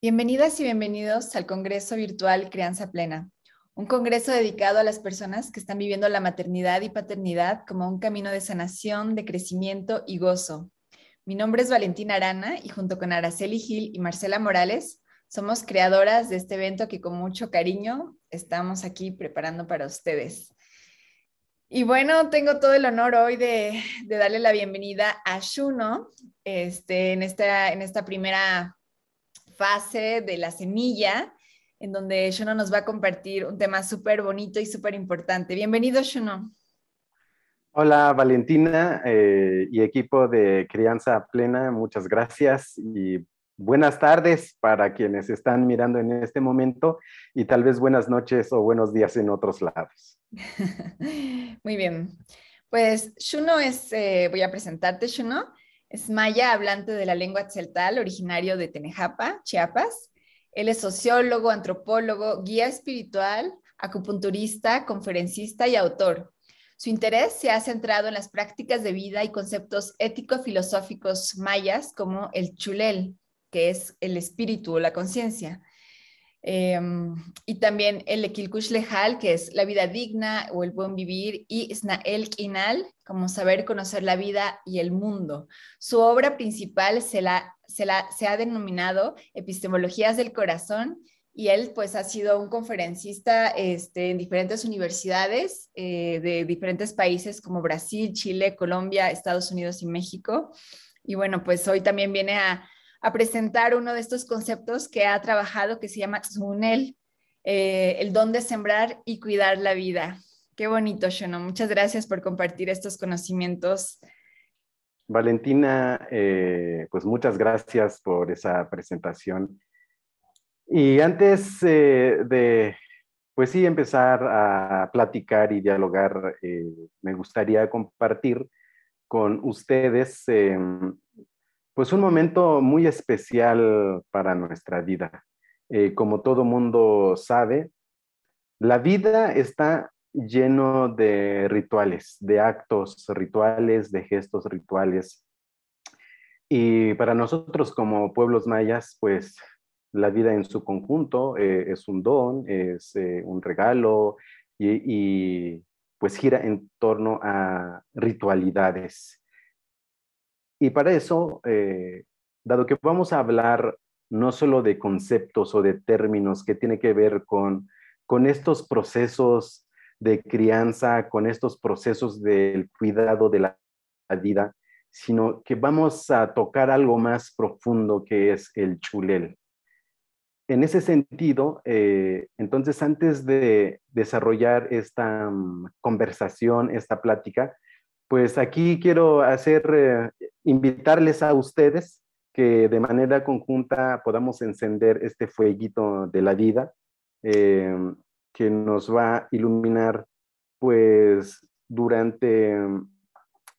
Bienvenidas y bienvenidos al Congreso Virtual Crianza Plena, un congreso dedicado a las personas que están viviendo la maternidad y paternidad como un camino de sanación, de crecimiento y gozo. Mi nombre es Valentina Arana y junto con Araceli Gil y Marcela Morales somos creadoras de este evento que con mucho cariño estamos aquí preparando para ustedes. Y bueno, tengo todo el honor hoy de, darle la bienvenida a Shuno este, en, esta, en esta primera fase de la semilla, en donde Shuno nos va a compartir un tema súper bonito y súper importante. Bienvenido, Shuno. Hola, Valentina eh, y equipo de Crianza Plena, muchas gracias y buenas tardes para quienes están mirando en este momento y tal vez buenas noches o buenos días en otros lados. Muy bien. Pues Shuno es, eh, voy a presentarte Shuno, es maya hablante de la lengua celtal, originario de Tenejapa, Chiapas. Él es sociólogo, antropólogo, guía espiritual, acupunturista, conferencista y autor. Su interés se ha centrado en las prácticas de vida y conceptos ético-filosóficos mayas como el chulel, que es el espíritu o la conciencia, Em, y también el Lekilkush Lehal, que es la vida digna o el buen vivir, y Snael Kinal, como saber conocer la vida y el mundo. Su obra principal se, la, se, la, se ha denominado Epistemologías del Corazón, y él pues ha sido un conferencista este, en diferentes universidades eh, de diferentes países como Brasil, Chile, Colombia, Estados Unidos y México. Y bueno, pues hoy también viene a a presentar uno de estos conceptos que ha trabajado que se llama Tsunel, eh, el don de sembrar y cuidar la vida. Qué bonito, Shono. Muchas gracias por compartir estos conocimientos. Valentina, eh, pues muchas gracias por esa presentación. Y antes eh, de, pues sí, empezar a platicar y dialogar, me gustaría compartir con ustedes em, pues un momento muy especial para nuestra vida. Eh, como todo mundo sabe, la vida está lleno de rituales, de actos rituales, de gestos rituales. Y para nosotros como pueblos mayas, pues la vida en su conjunto eh, es un don, es eh, un regalo y, pues gira en torno a ritualidades. Y para eso, eh, dado que vamos a hablar no solo de conceptos o de términos que tiene que ver con, estos procesos de crianza, con estos procesos del cuidado de la vida, sino que vamos a tocar algo más profundo que es el chulel. En ese sentido, eh, entonces antes de desarrollar esta mm, conversación, esta plática, pues aquí quiero hacer, eh, invitarles a ustedes que de manera conjunta podamos encender este fueguito de la vida eh, que nos va a iluminar pues durante mm,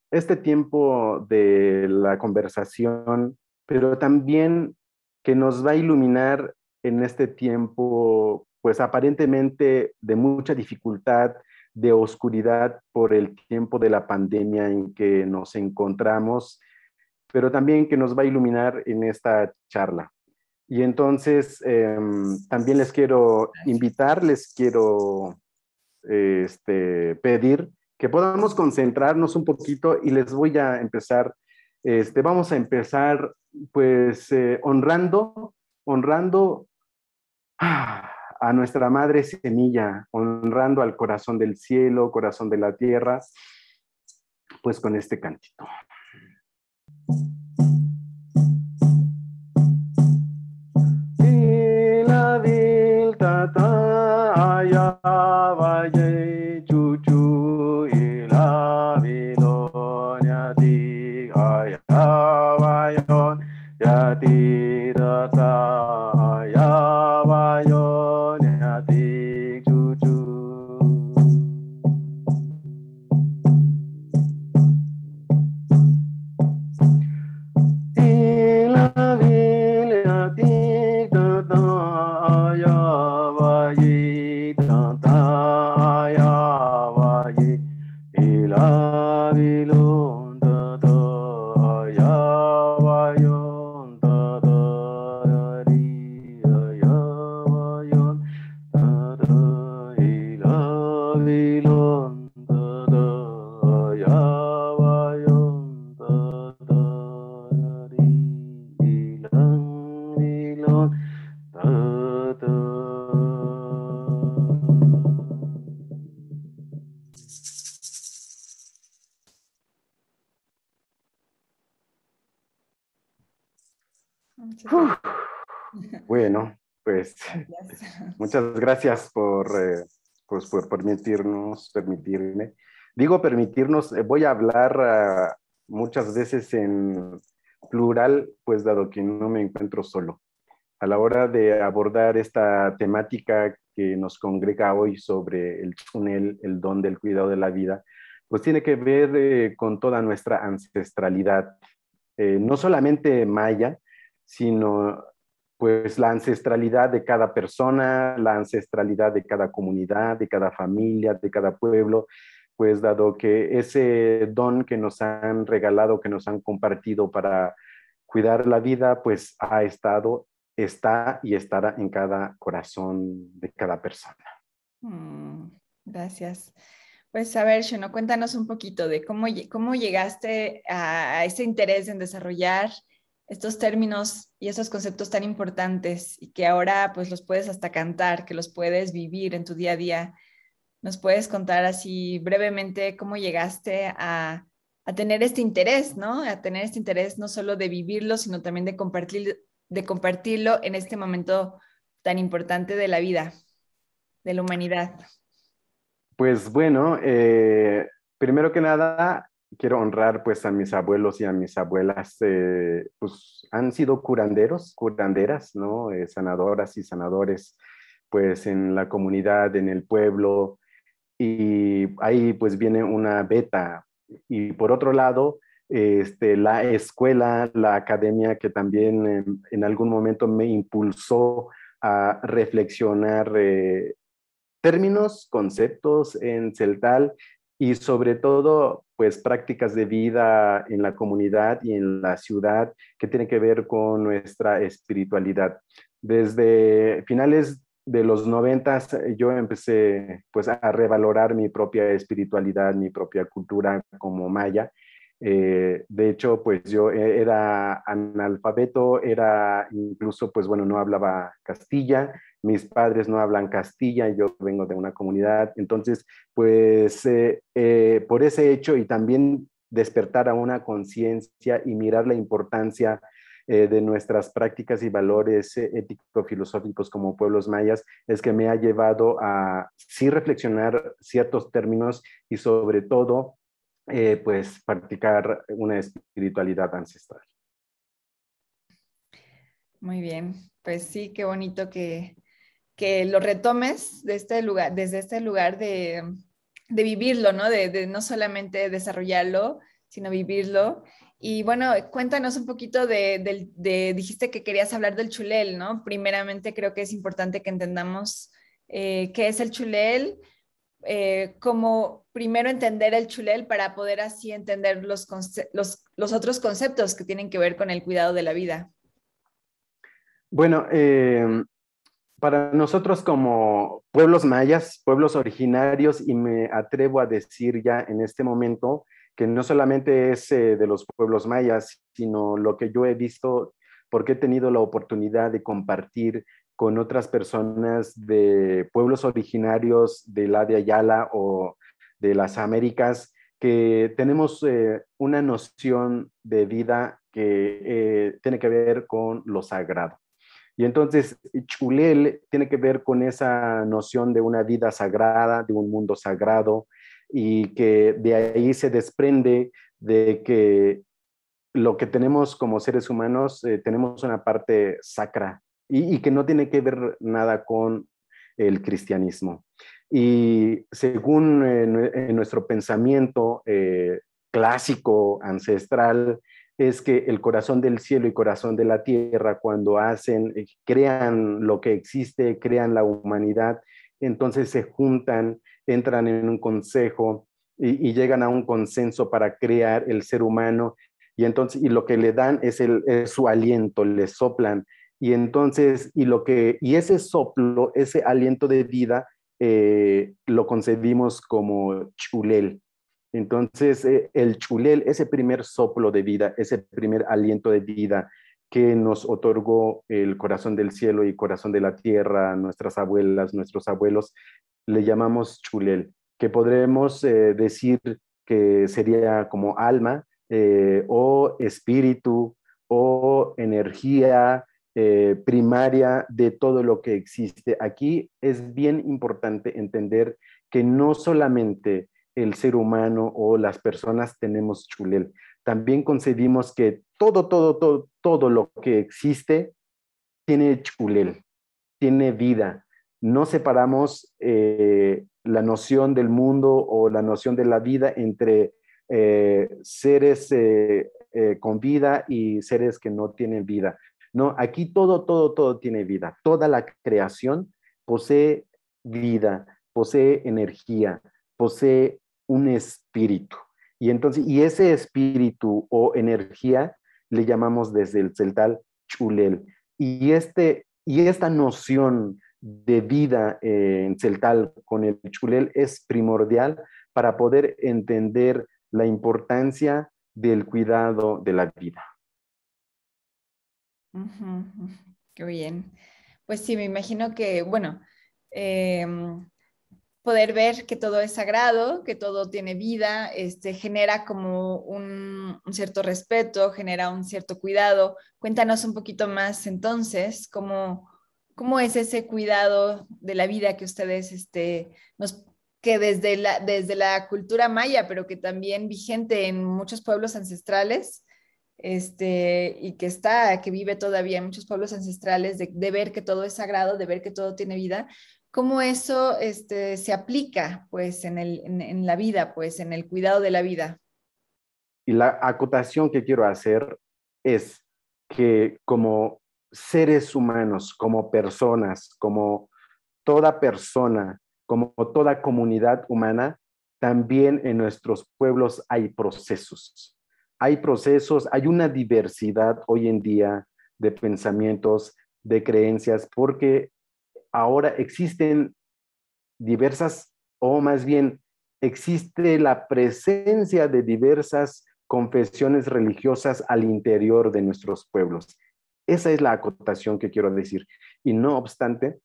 este tiempo de la conversación, pero también que nos va a iluminar en este tiempo pues aparentemente de mucha dificultad de oscuridad por el tiempo de la pandemia en que nos encontramos, pero también que nos va a iluminar en esta charla. Y entonces em, también les quiero invitar, les quiero este, pedir que podamos concentrarnos un poquito y les voy a empezar, este, vamos a empezar pues eh, honrando, honrando. Ah, a nuestra madre semilla, honrando al corazón del cielo, corazón de la tierra, pues con este cantito. Bueno, pues muchas gracias eh, pues, por, permitirnos, permitirme. Digo permitirnos, eh, voy a hablar ah, muchas veces en plural, pues dado que no me encuentro solo. A la hora de abordar esta temática que nos congrega hoy sobre el túnel, el don del cuidado de la vida, pues tiene que ver eh, con toda nuestra ancestralidad, no solamente maya, sino pues la ancestralidad de cada persona, la ancestralidad de cada comunidad, de cada familia, de cada pueblo, pues dado que ese don que nos han regalado, que nos han compartido para cuidar la vida, pues ha estado, está y estará en cada corazón de cada persona. Mm, gracias. Pues a ver, Shono, cuéntanos un poquito de cómo, cómo llegaste a ese interés en desarrollar estos términos y esos conceptos tan importantes y que ahora pues los puedes hasta cantar, que los puedes vivir en tu día a día. ¿Nos puedes contar así brevemente cómo llegaste a, tener este interés, ¿no? A tener este interés no solo de vivirlo, sino también de, compartir, de compartirlo en este momento tan importante de la vida, de la humanidad. Pues bueno, eh, primero que nada, quiero honrar pues a mis abuelos y a mis abuelas, eh, pues han sido curanderos, curanderas, ¿no? Eh, sanadoras y sanadores, pues en la comunidad, en el pueblo, y ahí pues viene una beta. Y por otro lado, este, la escuela, la academia que también eh, en, algún momento me impulsó a reflexionar términos, conceptos en celtal y sobre todo, pues prácticas de vida en la comunidad y en la ciudad que tienen que ver con nuestra espiritualidad. Desde finales de los noventas eh, yo empecé pues a revalorar mi propia espiritualidad, mi propia cultura como maya. Eh, de hecho, pues yo e-, era analfabeto, era incluso, pues bueno, no hablaba castilla, mis padres no hablan Castilla, yo vengo de una comunidad, entonces, pues eh, eh, por ese hecho y también despertar a una conciencia y mirar la importancia eh, de nuestras prácticas y valores ético-filosóficos como pueblos mayas, es que me ha llevado a sí reflexionar ciertos términos y sobre todo, pues practicar una espiritualidad ancestral. Muy bien, pues sí, qué bonito que que lo retomes de este lugar, desde este lugar de, vivirlo, ¿no? De, no solamente desarrollarlo, sino vivirlo. Y bueno, cuéntanos un poquito de, dijiste que querías hablar del chulel, ¿no? Primeramente creo que es importante que entendamos eh, qué es el chulel, eh, como primero entender el chulel para poder así entender los, otros conceptos que tienen que ver con el cuidado de la vida. Bueno, eh, para nosotros como pueblos mayas, pueblos originarios, y me atrevo a decir ya en este momento que no solamente es eh, de los pueblos mayas, sino lo que yo he visto porque he tenido la oportunidad de compartir con otras personas de pueblos originarios de la de Ayala o de las Américas, que tenemos eh, una noción de vida que eh, tiene que ver con lo sagrado. Y entonces Chulel tiene que ver con esa noción de una vida sagrada, de un mundo sagrado, y que de ahí se desprende de que lo que tenemos como seres humanos, eh, tenemos una parte sacra y, que no tiene que ver nada con el cristianismo. Y según eh, nuestro pensamiento eh, clásico, ancestral, es que el corazón del cielo y corazón de la tierra, cuando hacen, eh, crean lo que existe, crean la humanidad, entonces se juntan, entran en un consejo y, llegan a un consenso para crear el ser humano. Y entonces, y lo que le dan es, el, su aliento, le soplan. Y entonces, y lo que, y ese soplo, ese aliento de vida, eh, lo concebimos como chulel, entonces, eh, el chulel, ese primer soplo de vida, ese primer aliento de vida que nos otorgó el corazón del cielo y corazón de la tierra, nuestras abuelas, nuestros abuelos, le llamamos chulel, que podremos eh, decir que sería como alma eh, o espíritu o energía primaria de todo lo que existe. Aquí es bien importante entender que no solamente el ser humano o las personas tenemos chulel. También concebimos que todo, todo, todo, todo lo que existe tiene chulel, tiene vida. No separamos eh, la noción del mundo o la noción de la vida entre eh, seres eh, con vida y seres que no tienen vida. No, aquí todo, todo, todo tiene vida. Toda la creación posee vida, posee energía, posee un espíritu. Y entonces, y ese espíritu o energía le llamamos desde el celtal chulel. Y, este, y esta noción de vida eh, en celtal con el chulel es primordial para poder entender la importancia del cuidado de la vida. Qué bien. Pues sí, me imagino que, bueno, em, poder ver que todo es sagrado, que todo tiene vida, este, genera como un, cierto respeto, genera un cierto cuidado. Cuéntanos un poquito más entonces cómo, cómo es ese cuidado de la vida que ustedes este, nos que desde la, desde la cultura maya, pero que también vigente en muchos pueblos ancestrales, este, y que está, que vive todavía en muchos pueblos ancestrales, de, de, ver que todo es sagrado, de ver que todo tiene vida, cómo eso este, se aplica pues en, en, la vida, pues en el cuidado de la vida. Y la acotación que quiero hacer es que como seres humanos, como personas, como toda persona, como toda comunidad humana, también en nuestros pueblos hay procesos. Hay procesos, hay una diversidad hoy en día de pensamientos, de creencias, porque ahora existen diversas, o más bien, existe la presencia de diversas confesiones religiosas al interior de nuestros pueblos. Esa es la acotación que quiero decir. Y no obstante,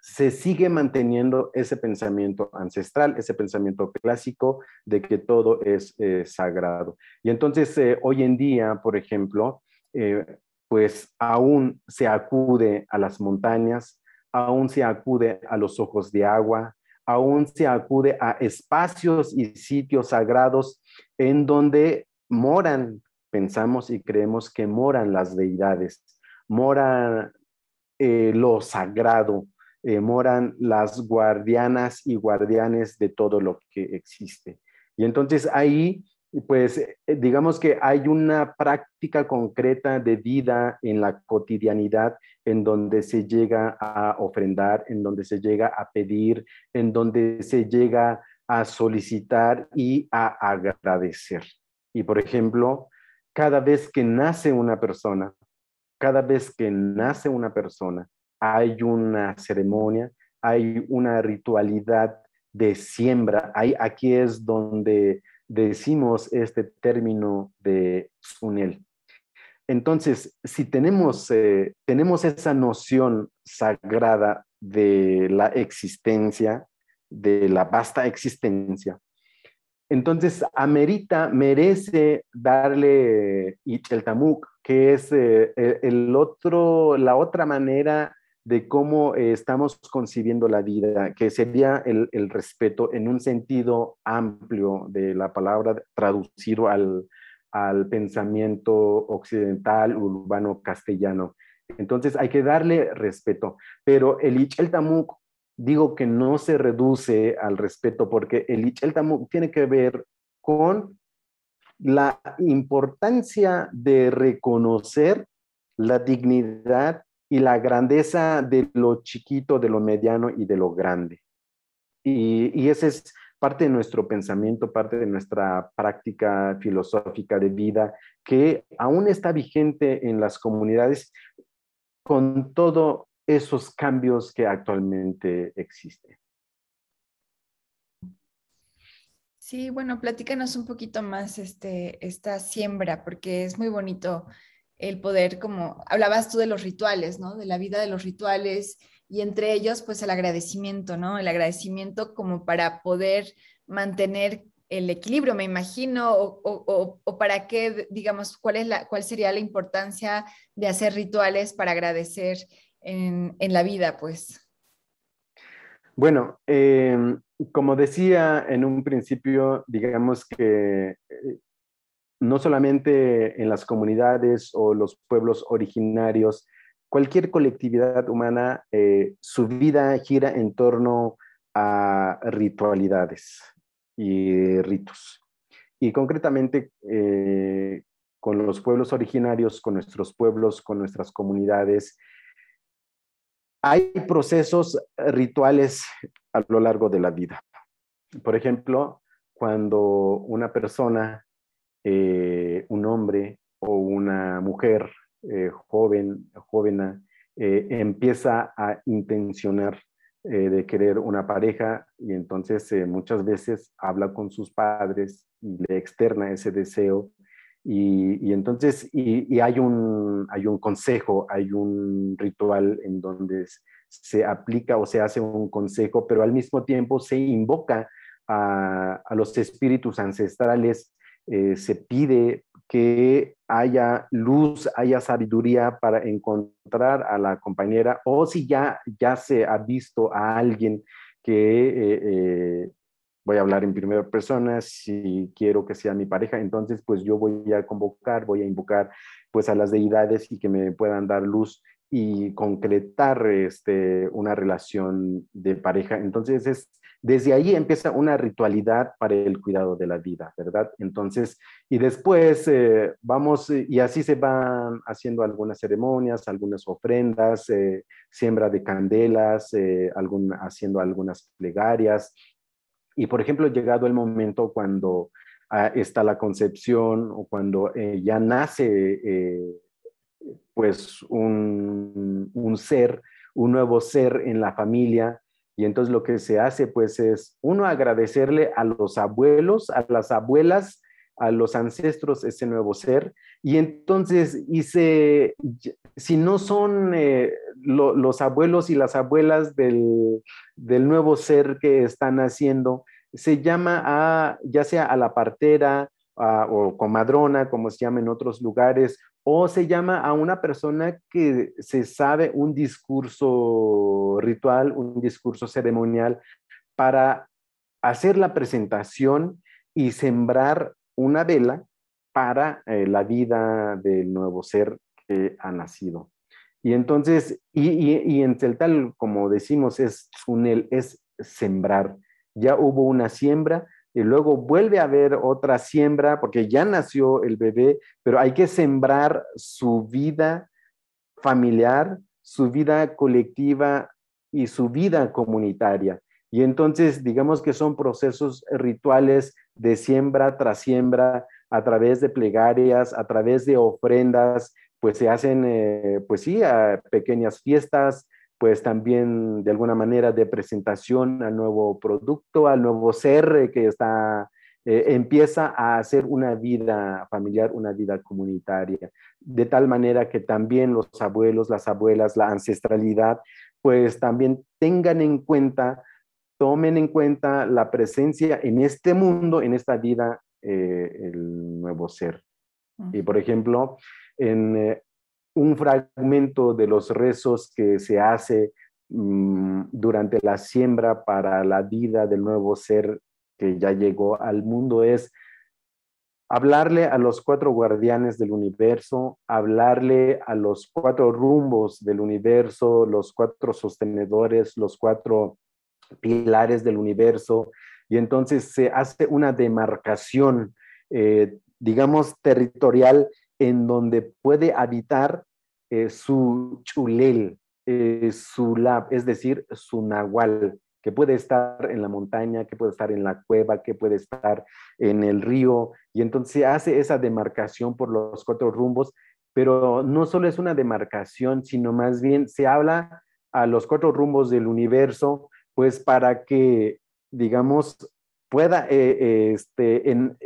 se sigue manteniendo ese pensamiento ancestral, ese pensamiento clásico de que todo es eh, sagrado. Y entonces, eh, hoy en día, por ejemplo, eh, pues aún se acude a las montañas, aún se acude a los ojos de agua, aún se acude a espacios y sitios sagrados en donde moran, pensamos y creemos que moran las deidades, moran eh, lo sagrado, eh, moran las guardianas y guardianes de todo lo que existe. Y entonces ahí pues eh, eh, digamos que hay una práctica concreta de vida en la cotidianidad en donde se llega a ofrendar, en donde se llega a pedir, en donde se llega a solicitar y a agradecer. Y por ejemplo, cada vez que nace una persona, cada vez que nace una persona, hay una ceremonia, hay una ritualidad de siembra. Hay, aquí es donde decimos este término de Sunel. Entonces, si tenemos, eh, tenemos esa noción sagrada de la existencia, de la vasta existencia, entonces amerita, merece darle Icheltamuk, que es eh, e, el otro, la otra manera de cómo eh, estamos concibiendo la vida, que sería el, respeto en un sentido amplio de la palabra traducido al, al pensamiento occidental, urbano, castellano. Entonces hay que darle respeto, pero el Tamuk, digo que no se reduce al respeto porque el Tamuk tiene que ver con la importancia de reconocer la dignidad y la grandeza de lo chiquito, de lo mediano y de lo grande. Y, ese es parte de nuestro pensamiento, parte de nuestra práctica filosófica de vida, que aún está vigente en las comunidades con todos esos cambios que actualmente existen. Sí, bueno, platícanos un poquito más este, esta siembra, porque es muy bonito el poder, como hablabas tú de los rituales, ¿no? De la vida de los rituales y entre ellos, pues el agradecimiento, ¿no? El agradecimiento como para poder mantener el equilibrio, me imagino, o, para qué, digamos, cuál, es la, cuál sería la importancia de hacer rituales para agradecer en, en la vida, pues. Bueno, em, como decía en un principio, digamos que eh, no solamente en las comunidades o los pueblos originarios, cualquier colectividad humana, eh, su vida gira en torno a ritualidades y ritos. Y concretamente eh, con los pueblos originarios, con nuestros pueblos, con nuestras comunidades, hay procesos rituales a lo largo de la vida. Por ejemplo, cuando una persona eh, un hombre o una mujer eh, joven, joven, eh, empieza a intencionar de querer una pareja y entonces muchas veces habla con sus padres y le externa ese deseo y, entonces hay, un, hay un consejo, hay un ritual en donde se aplica o se hace un consejo, pero al mismo tiempo se invoca a, a los espíritus ancestrales eh, se pide que haya luz, haya sabiduría para encontrar a la compañera o si ya, ya se ha visto a alguien que, eh, eh, voy a hablar en primera persona, si quiero que sea mi pareja, entonces pues yo voy a convocar, voy a invocar pues a las deidades y que me puedan dar luz y concretar este, una relación de pareja. Entonces, es, desde ahí empieza una ritualidad para el cuidado de la vida, ¿verdad? Entonces, y después eh, vamos, eh, y así se van haciendo algunas ceremonias, algunas ofrendas, eh, siembra de candelas, haciendo algunas plegarias. Y, por ejemplo, llegado el momento cuando ah, está la concepción o cuando ya nace pues un, un ser, un nuevo ser en la familia, y entonces lo que se hace pues es uno agradecerle a los abuelos, a las abuelas, a los ancestros ese nuevo ser. Y entonces, y si no son eh, los abuelos y las abuelas del, del, nuevo ser que están haciendo, se llama a, ya sea a la partera o comadrona, como se llama en otros lugares, o se llama a una persona que se sabe un discurso ritual, un discurso ceremonial para hacer la presentación y sembrar una vela para eh, la vida del nuevo ser que ha nacido. Y entonces, y, y en celtal, como decimos, es túnel, es sembrar. Ya hubo una siembra, y luego vuelve a haber otra siembra porque ya nació el bebé, pero hay que sembrar su vida familiar, su vida colectiva y su vida comunitaria. Y entonces, digamos que son procesos rituales de siembra tras siembra, a través de plegarias, a través de ofrendas, pues se hacen, eh, pues sí, a pequeñas fiestas, pues también de alguna manera de presentación al nuevo producto, al nuevo ser que está eh, empieza a hacer una vida familiar, una vida comunitaria, de tal manera que también los abuelos, las abuelas, la ancestralidad, pues también tengan en cuenta, tomen en cuenta la presencia en este mundo, en esta vida, eh, el nuevo ser. Y por ejemplo, en, eh, un fragmento de los rezos que se hace mm, durante la siembra para la vida del nuevo ser que ya llegó al mundo es hablarle a los cuatro guardianes del universo, hablarle a los cuatro rumbos del universo, los cuatro sostenedores, los cuatro pilares del universo, y entonces se hace una demarcación, eh, digamos, territorial en donde puede habitar eh, su chulel, eh, su lab, es decir, su nahual, que puede estar en la montaña, que puede estar en la cueva, que puede estar en el río, y entonces se hace esa demarcación por los cuatro rumbos, pero no solo es una demarcación, sino más bien se habla a los cuatro rumbos del universo, pues para que, digamos, pueda eh, este, en,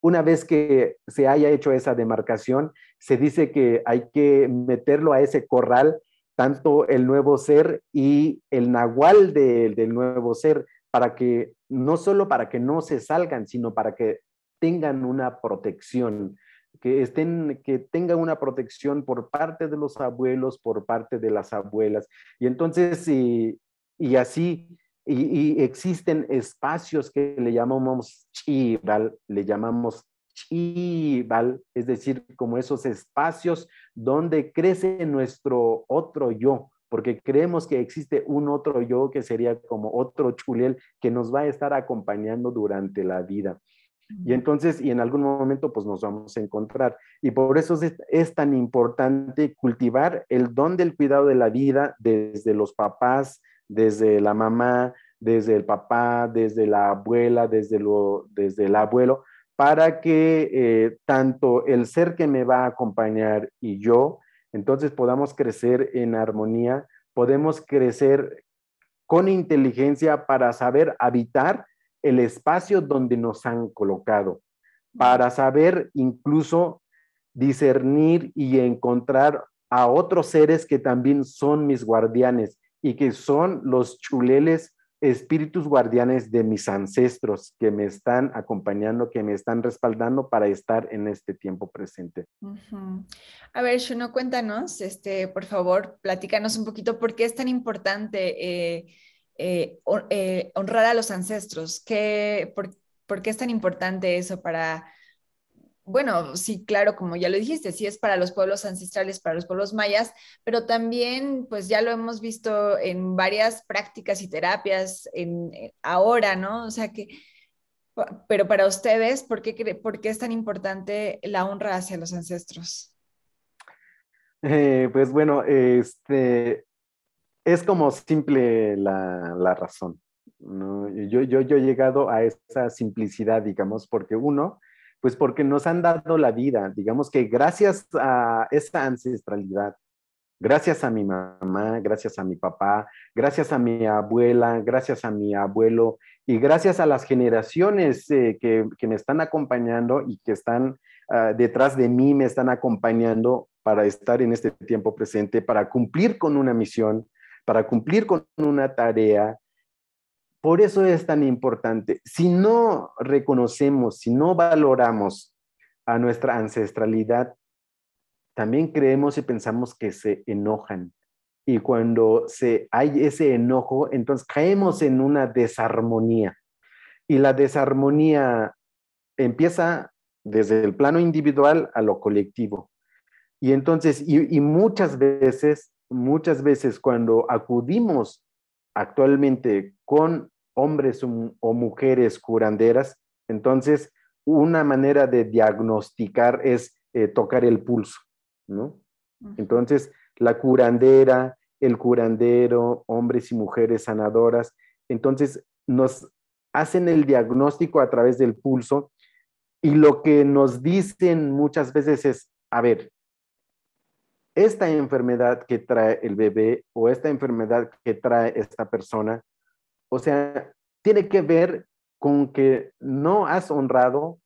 una vez que se haya hecho esa demarcación, se dice que hay que meterlo a ese corral, tanto el nuevo ser y el nahual del nuevo ser, para que no solo para que no se salgan, sino para que tengan una protección, que estén, que tengan una protección por parte de los abuelos, por parte de las abuelas. Y entonces, y así y, existen espacios que le llamamos chival, le llamamos chival, es decir, como esos espacios donde crece nuestro otro yo, porque creemos que existe un otro yo que sería como otro chuliel que nos va a estar acompañando durante la vida. Y entonces, y en algún momento, pues nos vamos a encontrar. Y por eso es, tan importante cultivar el don del cuidado de la vida desde los papás, desde la mamá, desde el papá, desde la abuela, desde, lo, desde el abuelo, para que eh, tanto el ser que me va a acompañar y yo, entonces podamos crecer en armonía, podemos crecer con inteligencia para saber habitar el espacio donde nos han colocado, para saber incluso discernir y encontrar a otros seres que también son mis guardianes y que son los chuleles espíritus guardianes de mis ancestros que me están acompañando, que me están respaldando para estar en este tiempo presente. A ver, Shuno, cuéntanos, este, por favor, platícanos un poquito por qué es tan importante eh, eh, eh, honrar a los ancestros, por, qué es tan importante eso para, bueno, sí, claro, como ya lo dijiste, sí es para los pueblos ancestrales, para los pueblos mayas, pero también, pues ya lo hemos visto en varias prácticas y terapias en, eh, ahora, ¿no? O sea que, pero para ustedes, ¿por qué, es tan importante la honra hacia los ancestros? Eh, pues bueno, este, es como simple la, razón. Yo, yo he llegado a esa simplicidad, digamos, porque uno, pues porque nos han dado la vida, digamos que gracias a esa ancestralidad, gracias a mi mamá, gracias a mi papá, gracias a mi abuela, gracias a mi abuelo y gracias a las generaciones eh, que, me están acompañando y que están ah, detrás de mí, me están acompañando para estar en este tiempo presente, para cumplir con una misión, para cumplir con una tarea, por eso es tan importante. Si no reconocemos, si no valoramos a nuestra ancestralidad, también creemos y pensamos que se enojan. Y cuando se, hay ese enojo, entonces caemos en una desarmonía. Y la desarmonía empieza desde el plano individual a lo colectivo. Y entonces, y, y muchas veces, muchas veces cuando acudimos actualmente con hombres o mujeres curanderas. Entonces, una manera de diagnosticar es eh, tocar el pulso, ¿no? Entonces, la curandera, el curandero, hombres y mujeres sanadoras, entonces nos hacen el diagnóstico a través del pulso y lo que nos dicen muchas veces es, a ver, esta enfermedad que trae el bebé o esta enfermedad que trae esta persona o sea, tiene que ver con que no has honrado,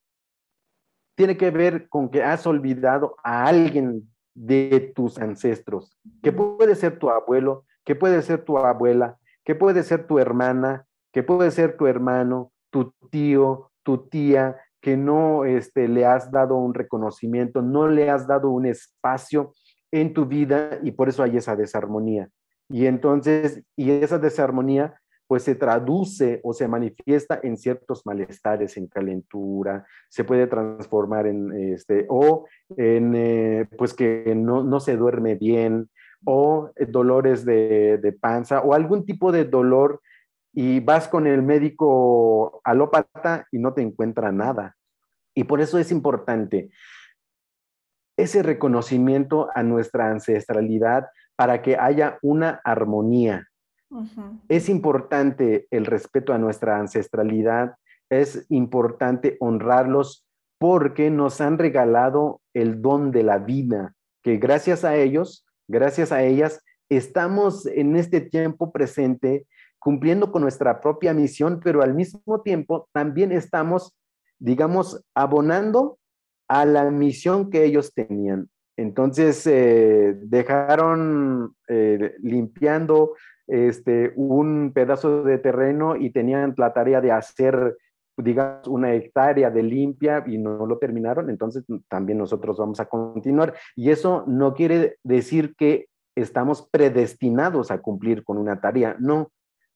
tiene que ver con que has olvidado a alguien de tus ancestros, que puede ser tu abuelo, que puede ser tu abuela, que puede ser tu hermana, que puede ser tu hermano, tu tío, tu tía, que no este, le has dado un reconocimiento, no le has dado un espacio en tu vida y por eso hay esa desarmonía. Y entonces, y esa desarmonía pues se traduce o se manifiesta en ciertos malestares, en calentura, se puede transformar en, este, o en, eh, pues que no, se duerme bien, o dolores de, de panza, o algún tipo de dolor y vas con el médico alópata y no te encuentra nada. Y por eso es importante ese reconocimiento a nuestra ancestralidad para que haya una armonía, es importante el respeto a nuestra ancestralidad, es importante honrarlos porque nos han regalado el don de la vida, que gracias a ellos, gracias a ellas, estamos en este tiempo presente cumpliendo con nuestra propia misión, pero al mismo tiempo también estamos, digamos, abonando a la misión que ellos tenían. Entonces, eh, dejaron eh, limpiando, este, un pedazo de terreno y tenían la tarea de hacer, digamos, una hectárea de limpia y no lo terminaron, entonces también nosotros vamos a continuar. Y eso no quiere decir que estamos predestinados a cumplir con una tarea, no,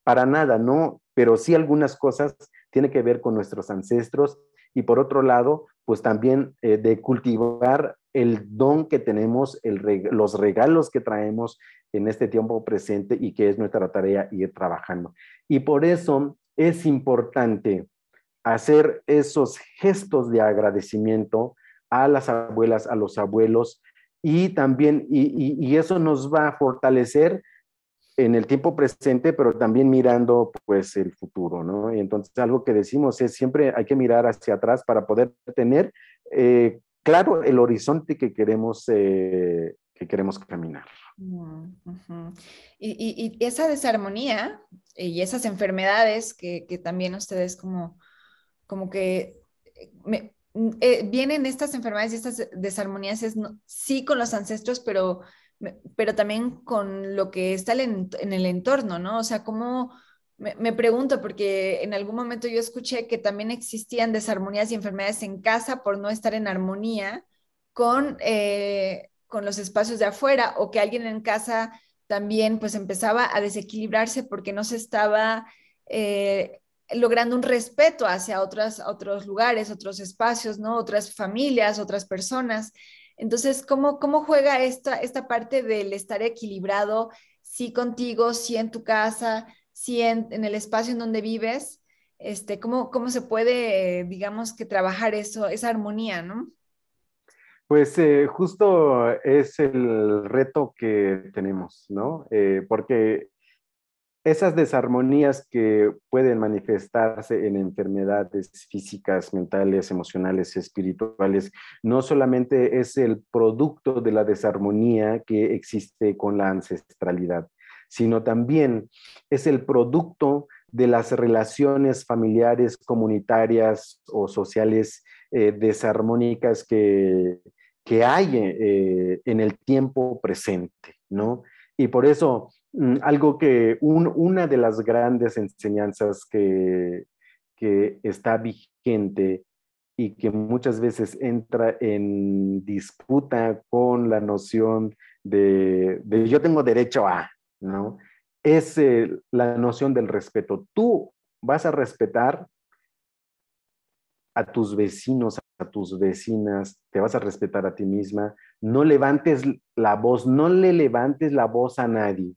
para nada, no, pero sí algunas cosas tienen que ver con nuestros ancestros y por otro lado, pues también eh, de cultivar el don que tenemos, los regalos que traemos en este tiempo presente y que es nuestra tarea ir trabajando. Y por eso es importante hacer esos gestos de agradecimiento a las abuelas, a los abuelos, y también, y, eso nos va a fortalecer en el tiempo presente, pero también mirando pues el futuro, ¿no? Y entonces algo que decimos es siempre hay que mirar hacia atrás para poder tener eh, claro el horizonte que queremos, eh, que queremos caminar. Mm, y, esa desarmonía eh, y esas enfermedades que, también ustedes como, como que eh, mm, vienen estas enfermedades y estas desarmonías, es, sí con los ancestros, pero, pero también con lo que está en el entorno, ¿no? O sea, cómo me, pregunto porque en algún momento yo escuché que también existían desarmonías y enfermedades en casa por no estar en armonía con, eh, los espacios de afuera o que alguien en casa también pues empezaba a desequilibrarse porque no se estaba eh, logrando un respeto hacia otros lugares, otros espacios, ¿no? otras familias, otras personas. Entonces, ¿cómo, cómo juega esta, esta parte del estar equilibrado, sí contigo, sí en tu casa, en, el espacio en donde vives, este, ¿cómo, cómo se puede, digamos, que trabajar eso, esa armonía, ¿no? Pues eh, justo es el reto que tenemos, ¿no? Eh, porque esas desarmonías que pueden manifestarse en enfermedades físicas, mentales, emocionales, espirituales, no solamente es el producto de la desarmonía que existe con la ancestralidad, sino también es el producto de las relaciones familiares, comunitarias o sociales eh, desarmónicas que, que hay eh, en el tiempo presente, ¿no? Y por eso, mm, algo que una de las grandes enseñanzas que, que está vigente y que muchas veces entra en disputa con la noción de yo tengo derecho a, ¿no? Es eh, la noción del respeto. Tú vas a respetar a tus vecinos, a tus vecinas, te vas a respetar a ti misma, no levantes la voz, no le levantes la voz a nadie,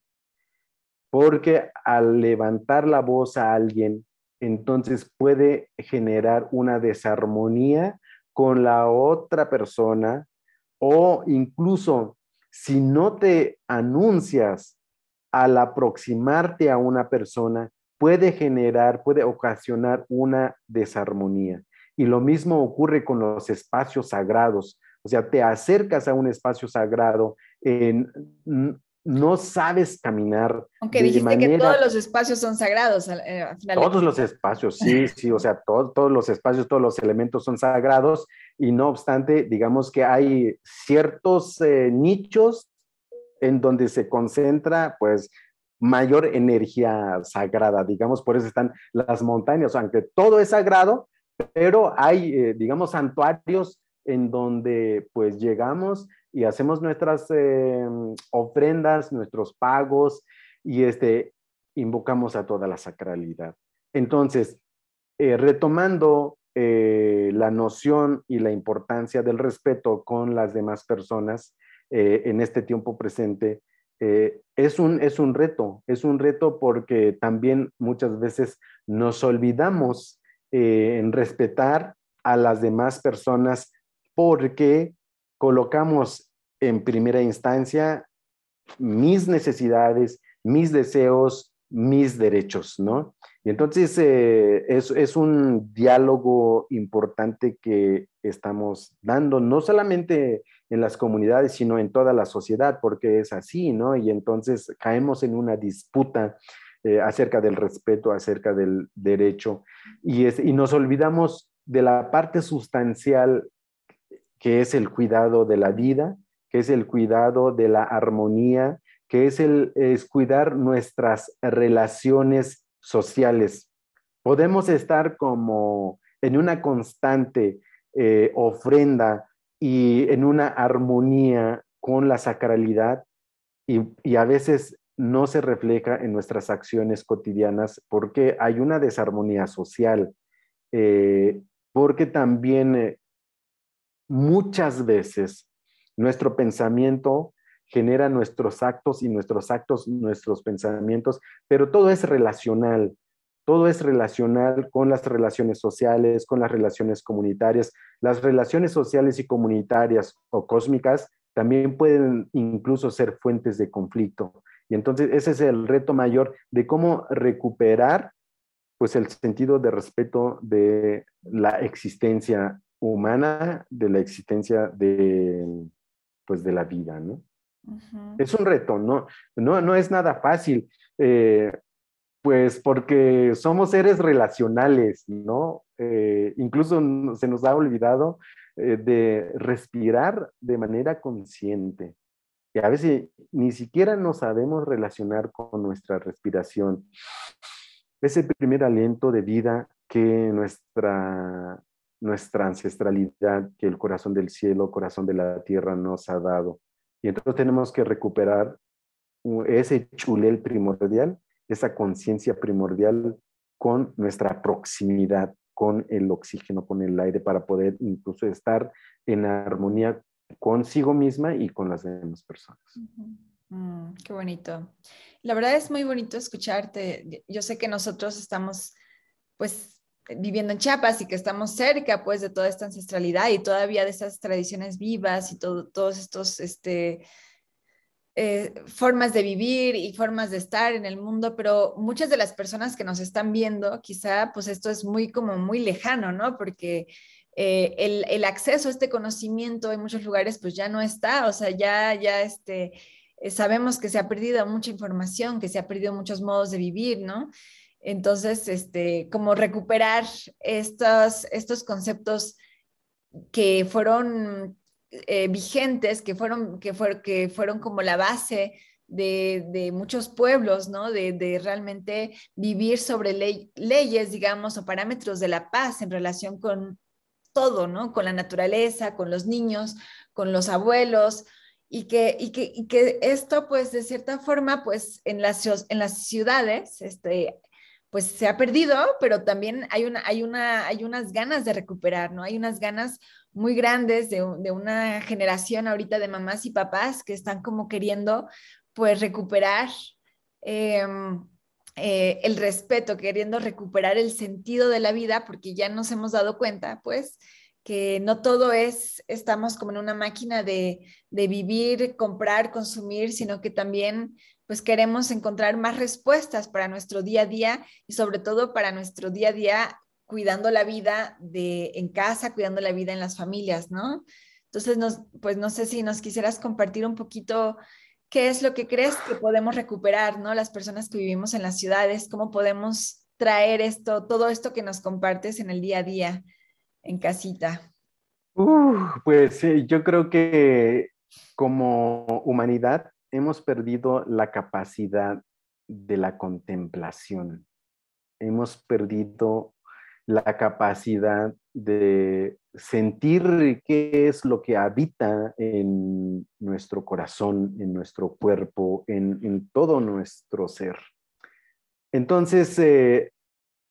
porque al levantar la voz a alguien, entonces puede generar una desarmonía con la otra persona o incluso si no te anuncias al aproximarte a una persona puede generar, puede ocasionar una desarmonía. Y lo mismo ocurre con los espacios sagrados. O sea, te acercas a un espacio sagrado, en, no sabes caminar. Aunque dijiste que todos los espacios son sagrados. Eh, todos los espacios, sí, sí, o sea, todos los espacios, todos los elementos son sagrados y no obstante, digamos que hay ciertos eh, nichos en donde se concentra, pues, mayor energía sagrada, digamos, por eso están las montañas, aunque todo es sagrado, pero hay, eh, digamos, santuarios en donde pues llegamos y hacemos nuestras em, ofrendas, nuestros pagos y este, invocamos a toda la sacralidad. Entonces, eh, retomando eh, la noción y la importancia del respeto con las demás personas, eh, en este tiempo presente. Eh, es, un, reto, es un reto porque también muchas veces nos olvidamos eh, en respetar a las demás personas porque colocamos en primera instancia mis necesidades, mis deseos, mis derechos, ¿no? Y entonces eh, es, un diálogo importante que estamos dando, no solamente en las comunidades, sino en toda la sociedad, porque es así, ¿no? Y entonces caemos en una disputa eh, acerca del respeto, acerca del derecho, y, es, nos olvidamos de la parte sustancial que es el cuidado de la vida, que es el cuidado de la armonía, que es el es cuidar nuestras relaciones sociales. Podemos estar como en una constante eh, ofrenda y en una armonía con la sacralidad y, a veces no se refleja en nuestras acciones cotidianas porque hay una desarmonía social, eh, porque también eh, muchas veces nuestro pensamiento genera nuestros actos y nuestros actos, nuestros pensamientos, pero todo es relacional, todo es relacional con las relaciones sociales, con las relaciones comunitarias. Las relaciones sociales y comunitarias o cósmicas también pueden incluso ser fuentes de conflicto. Y entonces ese es el reto mayor de cómo recuperar pues el sentido de respeto de la existencia humana, de la existencia de pues de la vida, ¿no? Es un reto, no, es nada fácil, eh, pues porque somos seres relacionales, ¿no? Eh, incluso se nos ha olvidado eh, de respirar de manera consciente. Y a veces ni siquiera nos sabemos relacionar con nuestra respiración. Ese primer aliento de vida que nuestra, nuestra ancestralidad, que el corazón del cielo, corazón de la tierra nos ha dado. Y entonces tenemos que recuperar ese chulel primordial, esa conciencia primordial con nuestra proximidad, con el oxígeno, con el aire, para poder incluso estar en armonía consigo misma y con las demás personas. Mm, qué bonito. La verdad es muy bonito escucharte. Yo sé que nosotros estamos pues viviendo en Chiapas y que estamos cerca pues de toda esta ancestralidad y todavía de esas tradiciones vivas y todo, todos estos este, eh, formas de vivir y formas de estar en el mundo, pero muchas de las personas que nos están viendo, quizá pues esto es muy como muy lejano, ¿no? Porque eh, el, acceso a este conocimiento en muchos lugares pues ya no está, o sea, ya, ya este, eh, sabemos que se ha perdido mucha información, que se ha perdido muchos modos de vivir, ¿no? Entonces, este, como recuperar estos, estos conceptos que fueron eh, vigentes, que fueron, que, fueron como la base de, muchos pueblos, ¿no? De, realmente vivir sobre leyes, digamos, o parámetros de la paz en relación con todo, ¿no? Con la naturaleza, con los niños, con los abuelos, y que, esto, pues, de cierta forma, pues, en las, en las ciudades, este, pues se ha perdido, pero también hay, una, hay, una, hay unas ganas de recuperar, ¿no? Hay unas ganas muy grandes de, una generación ahorita de mamás y papás que están como queriendo, pues, recuperar em, eh, el respeto, queriendo recuperar el sentido de la vida, porque ya nos hemos dado cuenta, pues, que no todo es, estamos como en una máquina de, de vivir, comprar, consumir, sino que también pues queremos encontrar más respuestas para nuestro día a día y sobre todo para nuestro día a día cuidando la vida de en casa, cuidando la vida en las familias, ¿no? Entonces, nos, pues no sé si nos quisieras compartir un poquito qué es lo que crees que podemos recuperar, ¿no? Las personas que vivimos en las ciudades, cómo podemos traer esto, todo esto que nos compartes en el día a día, en casita. pues yo creo que como humanidad hemos perdido la capacidad de la contemplación, hemos perdido la capacidad de sentir qué es lo que habita en nuestro corazón, en nuestro cuerpo, en, todo nuestro ser. Entonces, eh,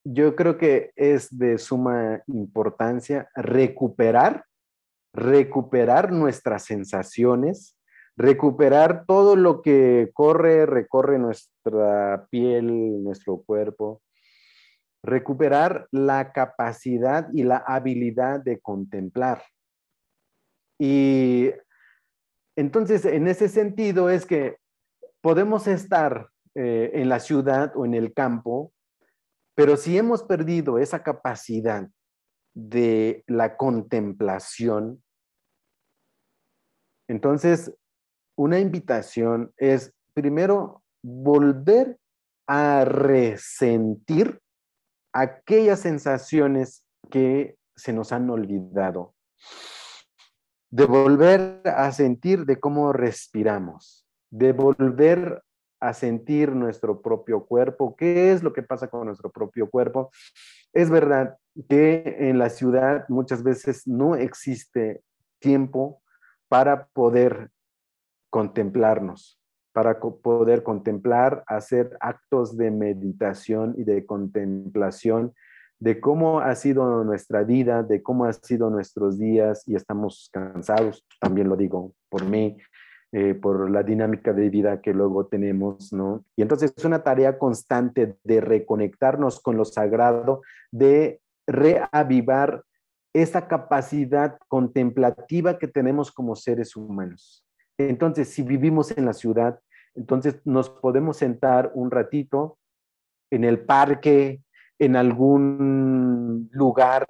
yo creo que es de suma importancia recuperar, recuperar nuestras sensaciones, recuperar todo lo que corre, recorre nuestra piel, nuestro cuerpo, recuperar la capacidad y la habilidad de contemplar. Y entonces, en ese sentido es que podemos estar eh, en la ciudad o en el campo, pero si hemos perdido esa capacidad de la contemplación, entonces una invitación es primero volver a resentir aquellas sensaciones que se nos han olvidado, de volver a sentir de cómo respiramos, de volver a sentir nuestro propio cuerpo, qué es lo que pasa con nuestro propio cuerpo. Es verdad que en la ciudad muchas veces no existe tiempo para poder contemplarnos, para poder contemplar, hacer actos de meditación y de contemplación de cómo ha sido nuestra vida, de cómo han sido nuestros días y estamos cansados, también lo digo por mí, eh, por la dinámica de vida que luego tenemos, ¿no? Y entonces es una tarea constante de reconectarnos con lo sagrado, de reavivar esa capacidad contemplativa que tenemos como seres humanos. Entonces, si vivimos en la ciudad, entonces nos podemos sentar un ratito en el parque, en algún lugar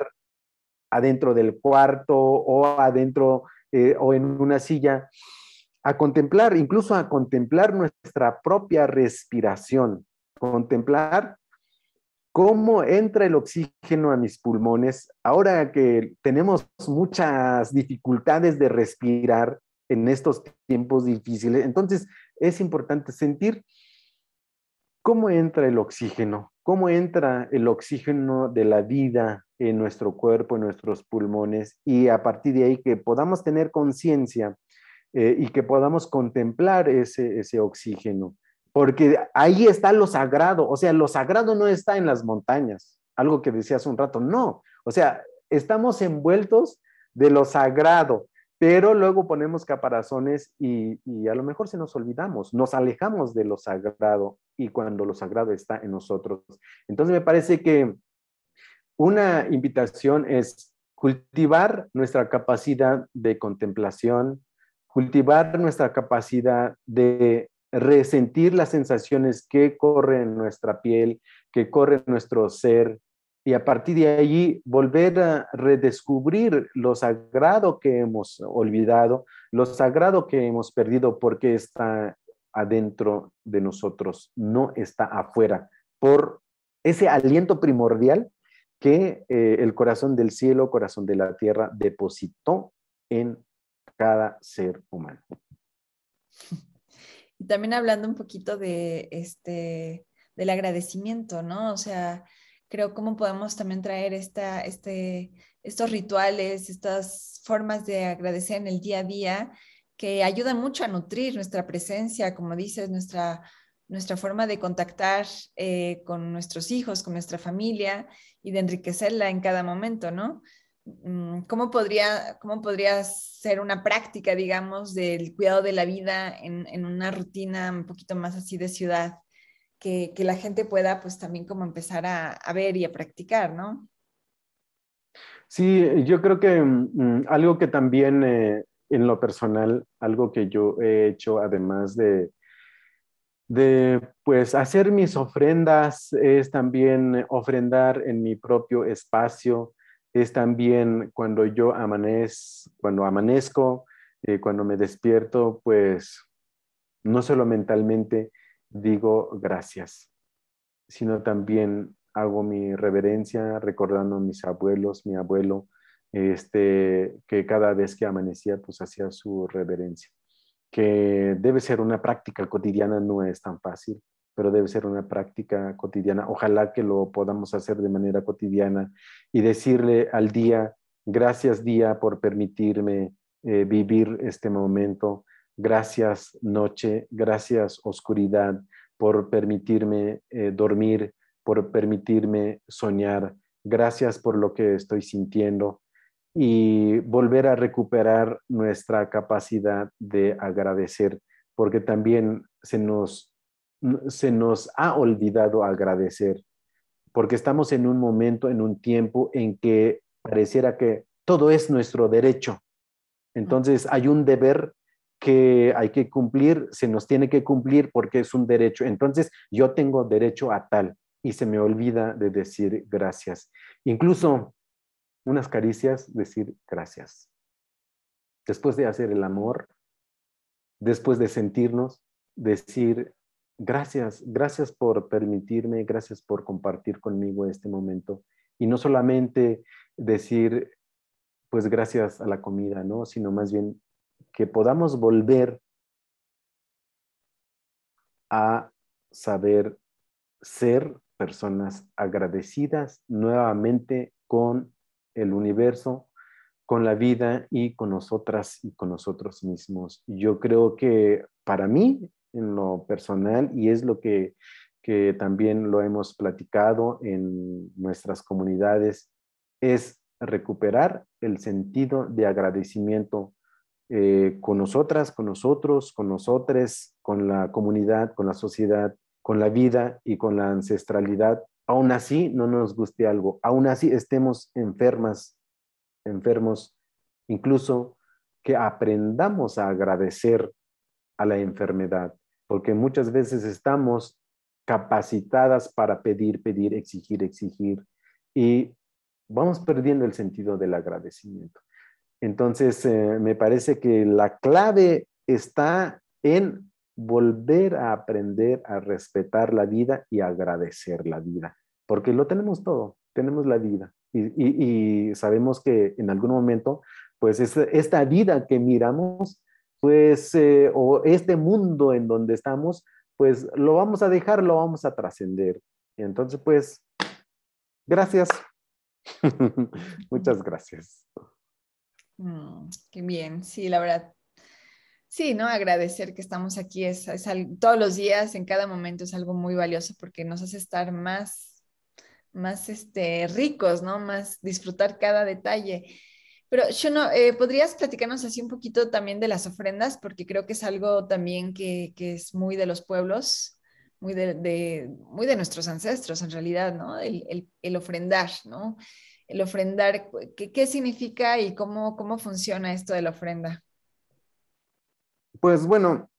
adentro del cuarto o adentro eh, o en una silla, a contemplar, incluso a contemplar nuestra propia respiración, contemplar cómo entra el oxígeno a mis pulmones. Ahora que tenemos muchas dificultades de respirar, en estos tiempos difíciles. Entonces, es importante sentir cómo entra el oxígeno, cómo entra el oxígeno de la vida en nuestro cuerpo, en nuestros pulmones, y a partir de ahí que podamos tener conciencia eh, y que podamos contemplar ese, ese oxígeno, porque ahí está lo sagrado, o sea, lo sagrado no está en las montañas, algo que decía hace un rato, no, o sea, estamos envueltos de lo sagrado, pero luego ponemos caparazones y, a lo mejor se nos olvidamos, nos alejamos de lo sagrado y cuando lo sagrado está en nosotros. Entonces me parece que una invitación es cultivar nuestra capacidad de contemplación, cultivar nuestra capacidad de resentir las sensaciones que corren en nuestra piel, que corre en nuestro ser, y a partir de allí volver a redescubrir lo sagrado que hemos olvidado, lo sagrado que hemos perdido porque está adentro de nosotros, no está afuera, por ese aliento primordial que eh, el corazón del cielo, corazón de la tierra depositó en cada ser humano. Y también hablando un poquito de este del agradecimiento, ¿no? O sea, creo cómo podemos también traer esta, este, estos rituales, estas formas de agradecer en el día a día que ayudan mucho a nutrir nuestra presencia, como dices, nuestra, nuestra forma de contactar eh, con nuestros hijos, con nuestra familia y de enriquecerla en cada momento, ¿no? Mm, ¿Cómo podría, ¿Cómo podría ser una práctica, digamos, del cuidado de la vida en una rutina un poquito más así de ciudad? que, la gente pueda pues también como empezar a, ver y a practicar, ¿no? Sí, yo creo que mm, algo que también eh, en lo personal, algo que yo he hecho además de, de pues hacer mis ofrendas es también ofrendar en mi propio espacio, es también cuando yo amanez, cuando amanezco, eh, cuando me despierto, pues no solo mentalmente, digo gracias, sino también hago mi reverencia recordando a mis abuelos, mi abuelo, este, que cada vez que amanecía pues hacía su reverencia, que debe ser una práctica cotidiana, no es tan fácil, pero debe ser una práctica cotidiana. Ojalá que lo podamos hacer de manera cotidiana y decirle al día, gracias día por permitirme eh, vivir este momento, Gracias noche, gracias oscuridad por permitirme eh, dormir, por permitirme soñar. Gracias por lo que estoy sintiendo y volver a recuperar nuestra capacidad de agradecer, porque también se nos, se nos ha olvidado agradecer, porque estamos en un momento, en un tiempo en que pareciera que todo es nuestro derecho. Entonces hay un deber que hay que cumplir, se nos tiene que cumplir porque es un derecho. Entonces, yo tengo derecho a tal y se me olvida de decir gracias. Incluso unas caricias, decir gracias. Después de hacer el amor, después de sentirnos, decir gracias, gracias por permitirme, gracias por compartir conmigo este momento. Y no solamente decir, pues gracias a la comida, ¿no? Sino más bien que podamos volver a saber ser personas agradecidas nuevamente con el universo, con la vida y con nosotras y con nosotros mismos. Yo creo que para mí, en lo personal, y es lo que, que también lo hemos platicado en nuestras comunidades, es recuperar el sentido de agradecimiento eh, con nosotras, con nosotros, con nosotres, con la comunidad, con la sociedad, con la vida y con la ancestralidad, aún así no nos guste algo, aún así estemos enfermas, enfermos, incluso que aprendamos a agradecer a la enfermedad, porque muchas veces estamos capacitadas para pedir, pedir, exigir, exigir, y vamos perdiendo el sentido del agradecimiento. Entonces, eh, me parece que la clave está en volver a aprender a respetar la vida y agradecer la vida, porque lo tenemos todo, tenemos la vida y, sabemos que en algún momento, pues esta vida que miramos, pues, eh, o este mundo en donde estamos, pues lo vamos a dejar, lo vamos a trascender. entonces, pues, gracias. Muchas gracias. Mm, qué bien, sí, la verdad. Sí, ¿no? Agradecer que estamos aquí es, es todos los días, en cada momento es algo muy valioso porque nos hace estar más, más este, ricos, ¿no? Más disfrutar cada detalle. Pero Shono, eh, ¿podrías platicarnos así un poquito también de las ofrendas? Porque creo que es algo también que, que es muy de los pueblos, muy de, de, muy de nuestros ancestros en realidad, ¿no? El, el, el ofrendar, ¿no? el ofrendar, ¿qué, significa y cómo, cómo funciona esto de la ofrenda? Pues bueno,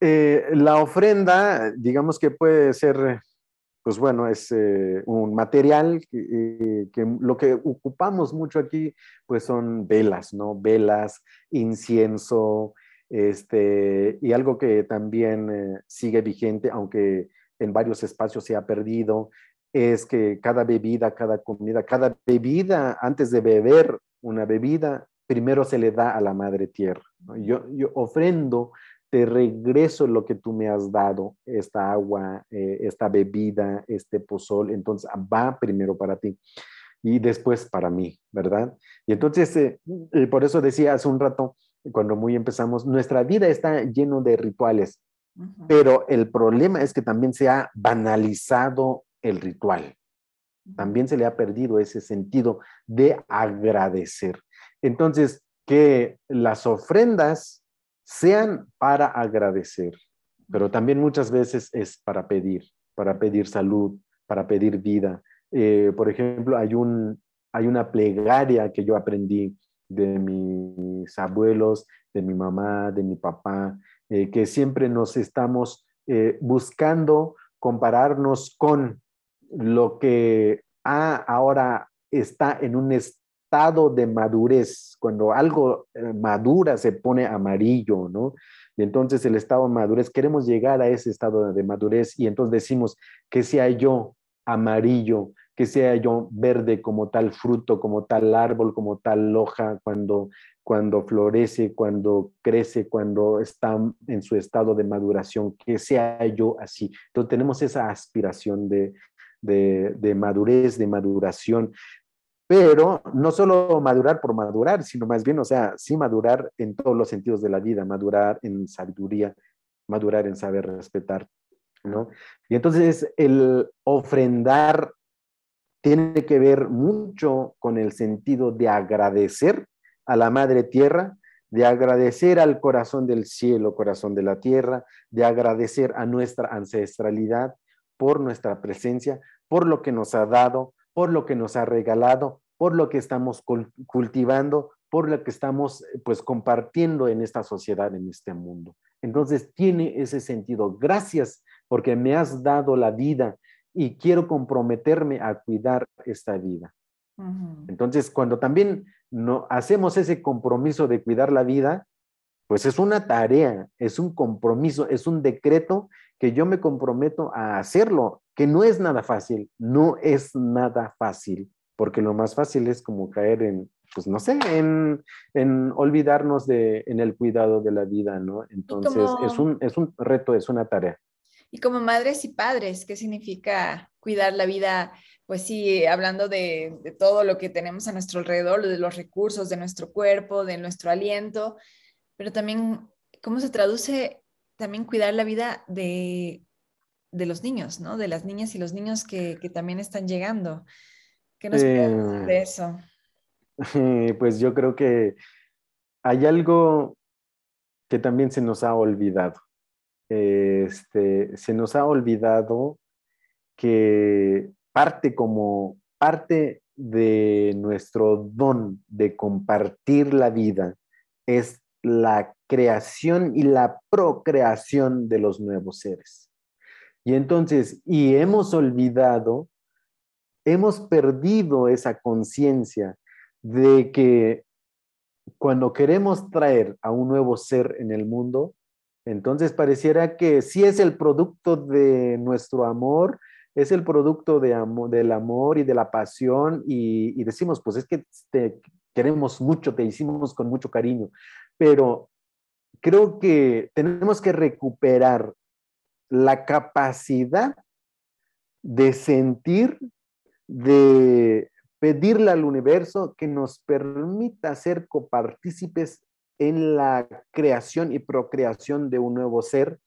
eh, la ofrenda, digamos que puede ser, pues bueno, es eh, un material que, eh, que, lo que ocupamos mucho aquí, pues son velas, ¿no? Velas, incienso, este, y algo que también sigue vigente, aunque en varios espacios se ha perdido, es que cada bebida, cada comida, cada bebida, antes de beber una bebida, primero se le da a la madre tierra. Yo, yo ofrendo, te regreso lo que tú me has dado, esta agua, eh, esta bebida, este pozol, entonces ah, va primero para ti y después para mí, ¿verdad? Y entonces, eh, por eso decía hace un rato, cuando muy empezamos, nuestra vida está lleno de rituales, pero el problema es que también se ha banalizado el ritual. También se le ha perdido ese sentido de agradecer. Entonces, que las ofrendas sean para agradecer, pero también muchas veces es para pedir, para pedir salud, para pedir vida. Eh, por ejemplo, hay, un, hay una plegaria que yo aprendí de mis abuelos, de mi mamá, de mi papá, eh, que siempre nos estamos eh, buscando compararnos con lo que ah, ahora está en un estado de madurez, cuando algo eh, madura se pone amarillo, ¿no? Y entonces el estado de madurez, queremos llegar a ese estado de madurez y entonces decimos que sea yo amarillo, que sea yo verde como tal fruto, como tal árbol, como tal hoja, cuando, cuando florece, cuando crece, cuando está en su estado de maduración, que sea yo así. Entonces tenemos esa aspiración de, de, madurez, de maduración, pero no solo madurar por madurar, sino más bien, o sea, sí madurar en todos los sentidos de la vida, madurar en sabiduría, madurar en saber respetar, ¿no? Y entonces el ofrendar tiene que ver mucho con el sentido de agradecer a la Madre Tierra, de agradecer al corazón del cielo, corazón de la tierra, de agradecer a nuestra ancestralidad por nuestra presencia, por lo que nos ha dado, por lo que nos ha regalado, por lo que estamos cultivando, por lo que estamos eh, pues compartiendo en esta sociedad, en este mundo. Entonces tiene ese sentido. Gracias porque me has dado la vida y quiero comprometerme a cuidar esta vida. Entonces, cuando también no hacemos ese compromiso de cuidar la vida, pues es una tarea, es un compromiso, es un decreto que yo me comprometo a hacerlo que no es nada fácil, no es nada fácil, porque lo más fácil es como caer en, pues no sé, en, olvidarnos de, en el cuidado de la vida, ¿no? Entonces, es, un, es un reto, es una tarea. Y como madres y padres, ¿qué significa cuidar la vida? Pues sí, hablando de, de todo lo que tenemos a nuestro alrededor, de los recursos, de nuestro cuerpo, de nuestro aliento, pero también cómo se traduce también cuidar la vida de de los niños, ¿no? De las niñas y los niños que, también están llegando. ¿Qué nos eh, de eso? Pues yo creo que hay algo que también se nos ha olvidado. Este, se nos ha olvidado que parte como parte de nuestro don de compartir la vida es la creación y la procreación de los nuevos seres. Y entonces, y hemos olvidado, hemos perdido esa conciencia de que cuando queremos traer a un nuevo ser en el mundo, entonces pareciera que si es el producto de nuestro amor, es el producto de del amor y de la pasión y, y, decimos, pues es que te queremos mucho, te hicimos con mucho cariño, pero creo que tenemos que recuperar la capacidad de sentir, de pedirle al universo que nos permita ser copartícipes en la creación y procreación de un nuevo ser.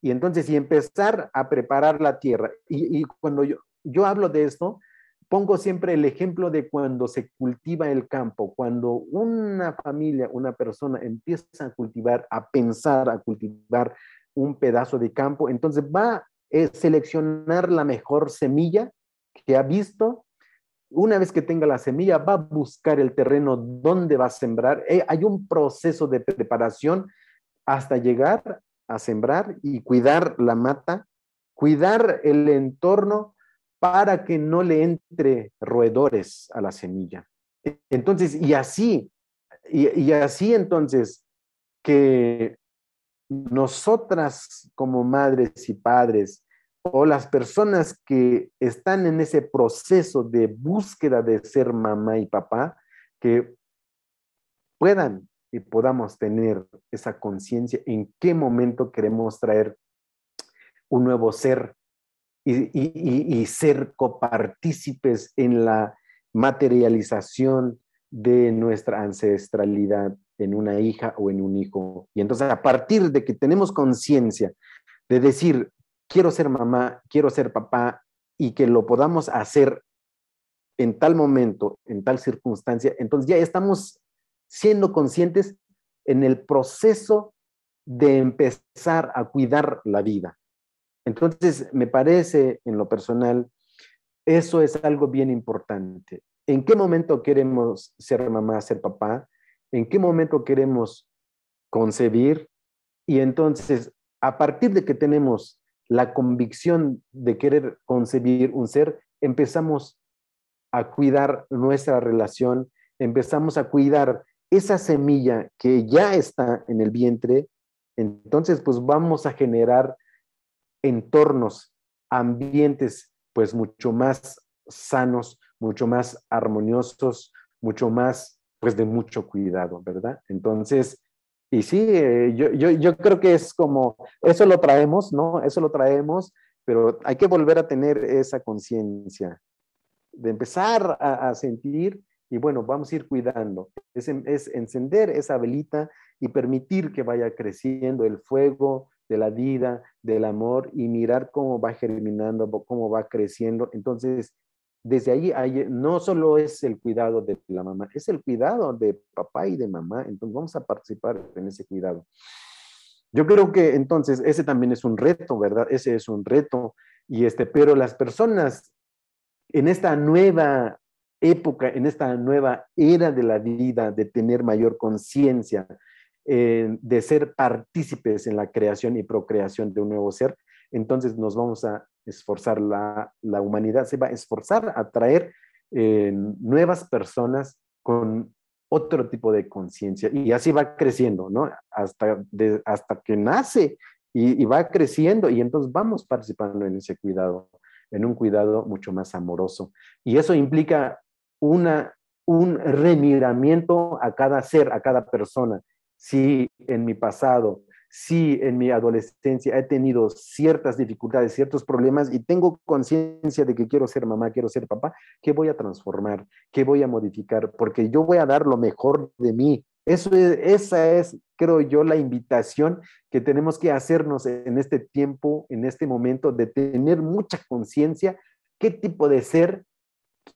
Y entonces, y empezar a preparar la tierra. Y, cuando yo, yo hablo de esto, pongo siempre el ejemplo de cuando se cultiva el campo, cuando una familia, una persona empieza a cultivar, a pensar, a cultivar un pedazo de campo. Entonces va a eh, seleccionar la mejor semilla que ha visto. Una vez que tenga la semilla, va a buscar el terreno donde va a sembrar. Eh, hay un proceso de preparación hasta llegar a sembrar y cuidar la mata, cuidar el entorno para que no le entre roedores a la semilla. Entonces, y así, y, y así entonces, que nosotras como madres y padres o las personas que están en ese proceso de búsqueda de ser mamá y papá, que puedan y podamos tener esa conciencia en qué momento queremos traer un nuevo ser y, ser copartícipes en la materialización de nuestra ancestralidad en una hija o en un hijo. Y entonces a partir de que tenemos conciencia de decir, quiero ser mamá, quiero ser papá, y que lo podamos hacer en tal momento, en tal circunstancia, entonces ya estamos siendo conscientes en el proceso de empezar a cuidar la vida. Entonces, me parece en lo personal, eso es algo bien importante. ¿En qué momento queremos ser mamá, ser papá? en qué momento queremos concebir y entonces, a partir de que tenemos la convicción de querer concebir un ser, empezamos a cuidar nuestra relación, empezamos a cuidar esa semilla que ya está en el vientre, entonces pues vamos a generar entornos, ambientes pues mucho más sanos, mucho más armoniosos, mucho más pues de mucho cuidado, ¿verdad? Entonces, y sí, eh, yo, yo, creo que es como, eso lo traemos, ¿no? Eso lo traemos, pero hay que volver a tener esa conciencia, de empezar a, sentir y bueno, vamos a ir cuidando. es encender esa velita y permitir que vaya creciendo el fuego de la vida, del amor y mirar cómo va germinando, cómo va creciendo. Entonces, desde ahí no solo es el cuidado de la mamá, es el cuidado de papá y de mamá, entonces vamos a participar en ese cuidado. Yo creo que entonces ese también es un reto, ¿verdad? Ese es un reto. Y este, pero las personas en esta nueva época, en esta nueva era de la vida, de tener mayor conciencia, eh, de ser partícipes en la creación y procreación de un nuevo ser, entonces nos vamos a esforzar, la, humanidad se va a esforzar a traer eh, nuevas personas con otro tipo de conciencia y así va creciendo, ¿no? Hasta, hasta que nace y, va creciendo y entonces vamos participando en ese cuidado, en un cuidado mucho más amoroso. Y eso implica una, un remiramiento a cada ser, a cada persona. Si en mi pasado sí en mi adolescencia he tenido ciertas dificultades, ciertos problemas y tengo conciencia de que quiero ser mamá, quiero ser papá, ¿qué voy a transformar? ¿Qué voy a modificar? Porque yo voy a dar lo mejor de mí. Eso es, esa es, creo yo, la invitación que tenemos que hacernos en este tiempo, en este momento, de tener mucha conciencia qué tipo de ser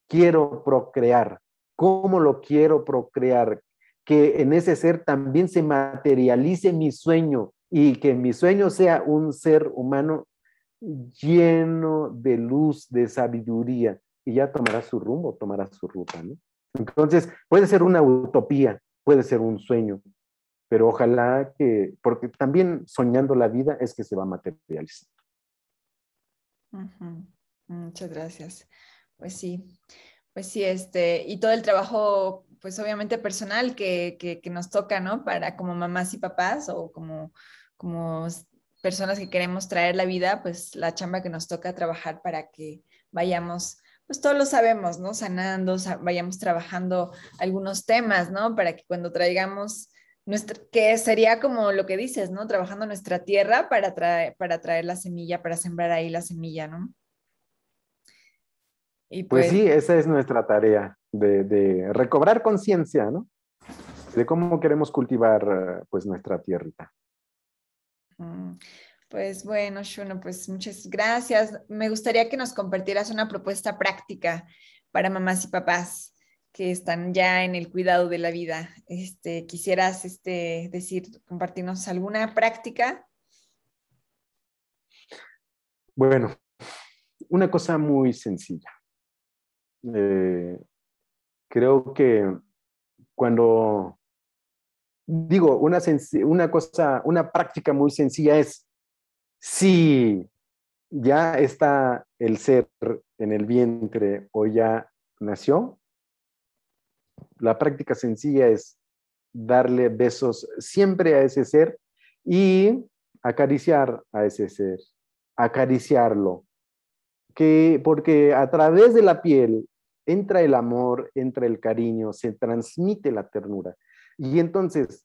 quiero procrear, cómo lo quiero procrear, que en ese ser también se materialice mi sueño y que mi sueño sea un ser humano lleno de luz, de sabiduría, y ya tomará su rumbo, tomará su ruta. ¿no? Entonces, puede ser una utopía, puede ser un sueño, pero ojalá que, porque también soñando la vida es que se va a materializar. Muchas gracias. Pues sí. Pues sí, este, y todo el trabajo, pues obviamente personal que, nos toca, ¿no? Para como mamás y papás o como, como personas que queremos traer la vida, pues la chamba que nos toca trabajar para que vayamos pues todos lo sabemos, ¿no? Sanando, vayamos trabajando algunos temas, ¿no? Para que cuando traigamos nuestra, que sería como lo que dices, ¿no? Trabajando nuestra tierra para traer, para traer la semilla, para sembrar ahí la semilla, ¿no? Y pues, pues, sí, esa es nuestra tarea, de, recobrar conciencia, ¿no? De cómo queremos cultivar pues nuestra tierrita. Mm. Pues bueno, Shuno, pues muchas gracias. Me gustaría que nos compartieras una propuesta práctica para mamás y papás que están ya en el cuidado de la vida. Este, quisieras este, decir, compartirnos alguna práctica. Bueno, una cosa muy sencilla. Eh, creo que cuando digo, una, una cosa, una práctica muy sencilla es si ya está el ser en el vientre o ya nació, la práctica sencilla es darle besos siempre a ese ser y acariciar a ese ser, acariciarlo. Que, porque a través de la piel entra el amor, entra el cariño, se transmite la ternura. Y entonces,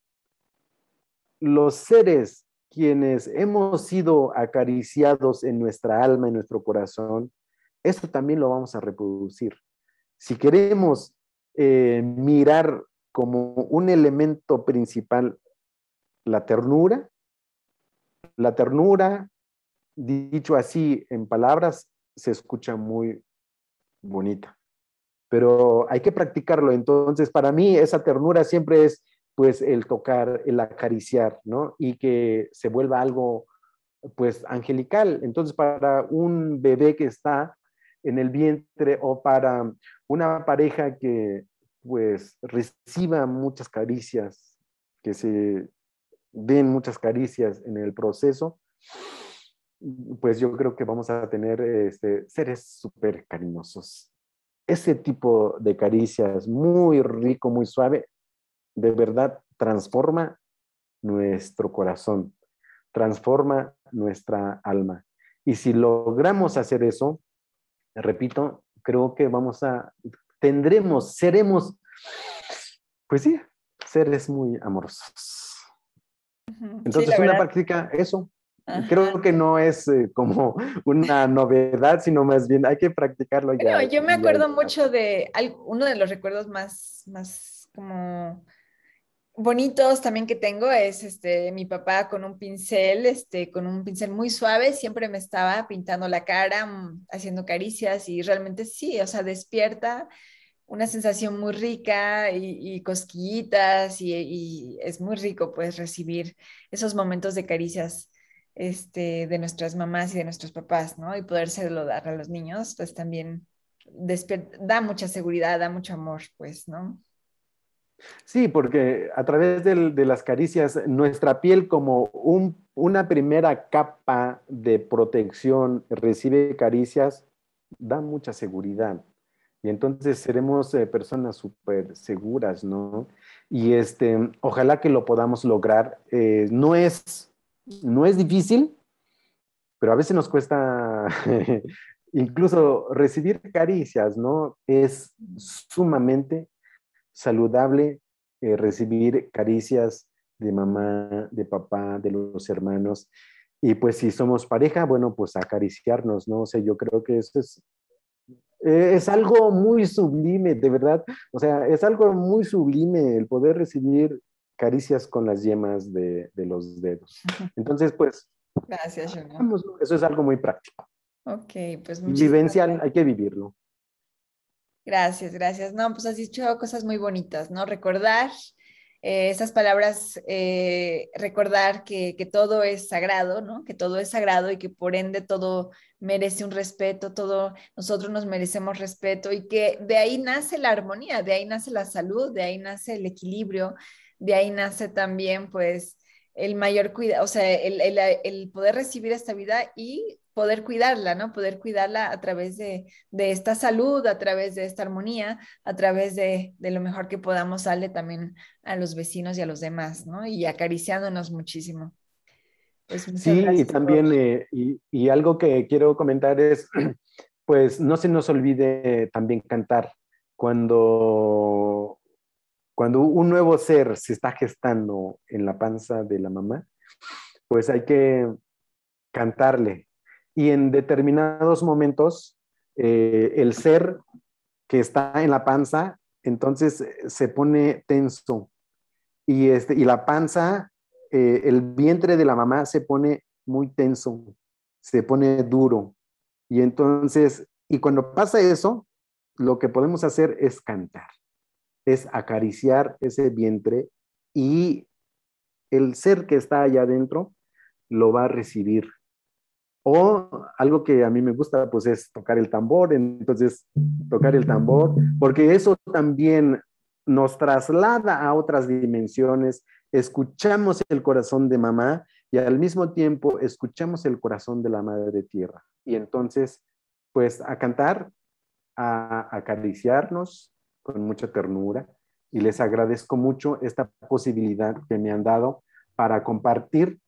los seres quienes hemos sido acariciados en nuestra alma, en nuestro corazón, eso también lo vamos a reproducir. Si queremos eh, mirar como un elemento principal la ternura, la ternura, dicho así en palabras, se escucha muy bonita pero hay que practicarlo. Entonces, para mí esa ternura siempre es pues el tocar, el acariciar, ¿no? Y que se vuelva algo pues angelical. Entonces, para un bebé que está en el vientre o para una pareja que pues reciba muchas caricias, que se den muchas caricias en el proceso, pues yo creo que vamos a tener este, seres súper cariñosos ese tipo de caricias muy rico, muy suave, de verdad transforma nuestro corazón, transforma nuestra alma. Y si logramos hacer eso, repito, creo que vamos a, tendremos, seremos, pues sí, seres muy amorosos. Entonces, una práctica, eso, Creo que no es eh, como una novedad, sino más bien hay que practicarlo ya. yo me acuerdo mucho de uno de los recuerdos más, más como bonitos también que tengo es este mi papá con un pincel, este con un pincel muy suave, siempre me estaba pintando la cara, mm, haciendo caricias y realmente sí, o sea, despierta una sensación muy rica y, cosquillitas y, y, es muy rico pues recibir esos momentos de caricias este, de nuestras mamás y de nuestros papás, ¿no? Y podérselo dar a los niños, pues también da mucha seguridad, da mucho amor, pues, ¿no? Sí, porque a través de, las caricias, nuestra piel como una primera capa de protección recibe caricias, da mucha seguridad. Y entonces seremos eh, personas súper seguras, ¿no? Y este, ojalá que lo podamos lograr. Eh, no es no es difícil, pero a veces nos cuesta incluso recibir caricias, ¿no? Es sumamente saludable eh, recibir caricias de mamá, de papá, de los hermanos. Y pues si somos pareja, bueno, pues acariciarnos, ¿no? O sea, yo creo que eso es, es algo muy sublime, de verdad. O sea, es algo muy sublime el poder recibir caricias con las yemas de, los dedos. Entonces, pues... Gracias, vamos, Eso es algo muy práctico. Ok, pues Vivencial, hay que vivirlo. Gracias, gracias. No, pues has dicho cosas muy bonitas, ¿no? Recordar eh, esas palabras, eh, recordar que, que, todo es sagrado, ¿no? Que todo es sagrado y que por ende todo merece un respeto, todo nosotros nos merecemos respeto y que de ahí nace la armonía, de ahí nace la salud, de ahí nace el equilibrio, de ahí nace también pues el mayor cuidado, o sea, el, poder recibir esta vida y poder cuidarla, ¿no? Poder cuidarla a través de, de esta salud, a través de esta armonía, a través de, de, lo mejor que podamos darle también a los vecinos y a los demás, ¿no? Y acariciándonos muchísimo. Pues, sí, y también, eh, y, y algo que quiero comentar es, pues no se nos olvide también cantar. Cuando cuando un nuevo ser se está gestando en la panza de la mamá, pues hay que cantarle. Y en determinados momentos, eh, el ser que está en la panza, entonces eh, se pone tenso. Y, este, la panza, eh, el vientre de la mamá se pone muy tenso, se pone duro. Y entonces, y cuando pasa eso, lo que podemos hacer es cantar es acariciar ese vientre y el ser que está allá adentro lo va a recibir. O algo que a mí me gusta, pues es tocar el tambor, entonces tocar el tambor, porque eso también nos traslada a otras dimensiones, escuchamos el corazón de mamá y al mismo tiempo escuchamos el corazón de la madre tierra. Y entonces, pues a cantar, a acariciarnos, con mucha ternura y les agradezco mucho esta posibilidad que me han dado para compartir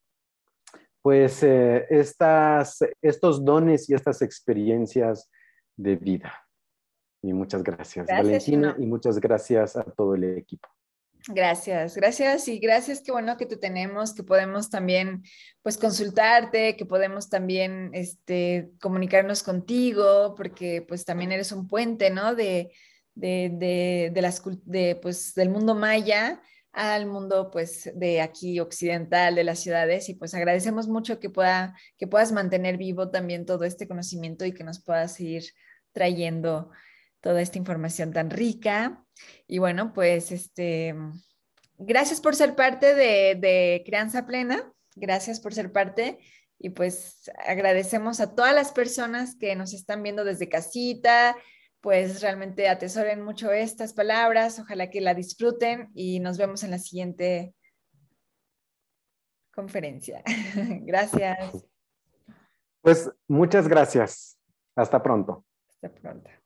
pues eh, estas, estos dones y estas experiencias de vida. Y muchas gracias, Valentina, y muchas gracias a todo el equipo. Gracias, gracias y gracias, qué bueno que te tenemos, que podemos también pues consultarte, que podemos también este, comunicarnos contigo, porque pues también eres un puente, ¿no? De, de, de, de las, pues, del mundo maya al mundo pues de aquí occidental de las ciudades y pues agradecemos mucho que pueda que puedas mantener vivo también todo este conocimiento y que nos puedas ir trayendo toda esta información tan rica y bueno pues este gracias por ser parte de, de crianza plena gracias por ser parte y pues agradecemos a todas las personas que nos están viendo desde casita pues realmente atesoren mucho estas palabras, ojalá que la disfruten y nos vemos en la siguiente conferencia. gracias. Pues muchas gracias. Hasta pronto. Hasta pronto.